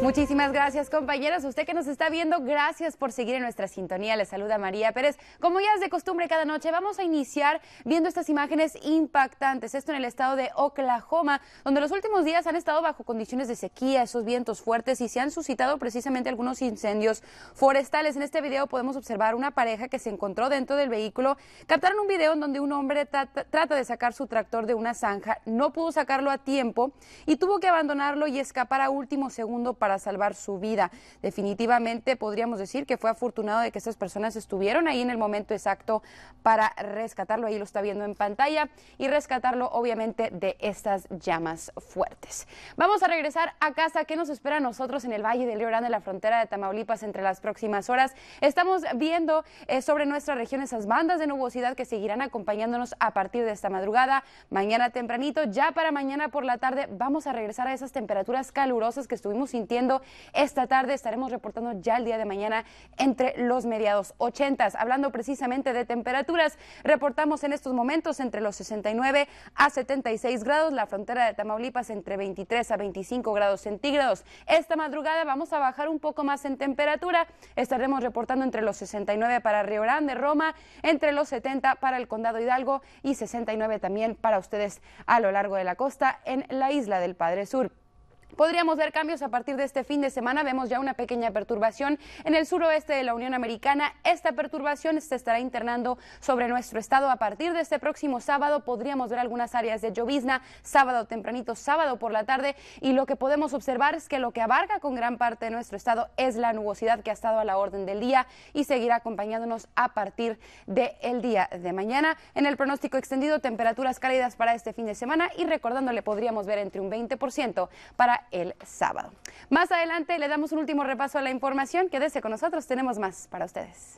Muchísimas gracias, compañeros. Usted que nos está viendo, gracias por seguir en nuestra sintonía. Les saluda María Pérez. Como ya es de costumbre cada noche, vamos a iniciar viendo estas imágenes impactantes. Esto en el estado de Oklahoma, donde los últimos días han estado bajo condiciones de sequía, esos vientos fuertes y se han suscitado precisamente algunos incendios forestales. En este video podemos observar una pareja que se encontró dentro del vehículo. Captaron un video en donde un hombre trata, de sacar su tractor de una zanja, no pudo sacarlo a tiempo y tuvo que abandonarlo y escapar a último segundo para para salvar su vida. Definitivamente podríamos decir que fue afortunado de que estas personas estuvieron ahí en el momento exacto para rescatarlo. Ahí lo está viendo en pantalla y rescatarlo obviamente de estas llamas fuertes. Vamos a regresar a casa. ¿Qué nos espera a nosotros en el Valle del Río Grande, la frontera de Tamaulipas, entre las próximas horas? Estamos viendo eh, sobre nuestra región esas bandas de nubosidad que seguirán acompañándonos a partir de esta madrugada, mañana tempranito. Ya para mañana por la tarde vamos a regresar a esas temperaturas calurosas que estuvimos sintiendo esta tarde. Estaremos reportando ya el día de mañana entre los mediados 80. Hablando precisamente de temperaturas, reportamos en estos momentos entre los 69 a 76 grados, la frontera de Tamaulipas entre 23 a 25 grados centígrados. Esta madrugada vamos a bajar un poco más en temperatura. Estaremos reportando entre los 69 para Río de Roma, entre los 70 para el Condado Hidalgo y 69 también para ustedes a lo largo de la costa en la isla del Padre Sur. Podríamos ver cambios a partir de este fin de semana. Vemos ya una pequeña perturbación en el suroeste de la Unión Americana. Esta perturbación se estará internando sobre nuestro estado a partir de este próximo sábado. Podríamos ver algunas áreas de llovizna sábado tempranito, sábado por la tarde. Y lo que podemos observar es que lo que abarca con gran parte de nuestro estado es la nubosidad que ha estado a la orden del día y seguirá acompañándonos a partir del día de mañana. En el pronóstico extendido, temperaturas cálidas para este fin de semana y recordándole podríamos ver entre un 20% para el sábado. Más adelante le damos un último repaso a la información. Quédese con nosotros, tenemos más para ustedes.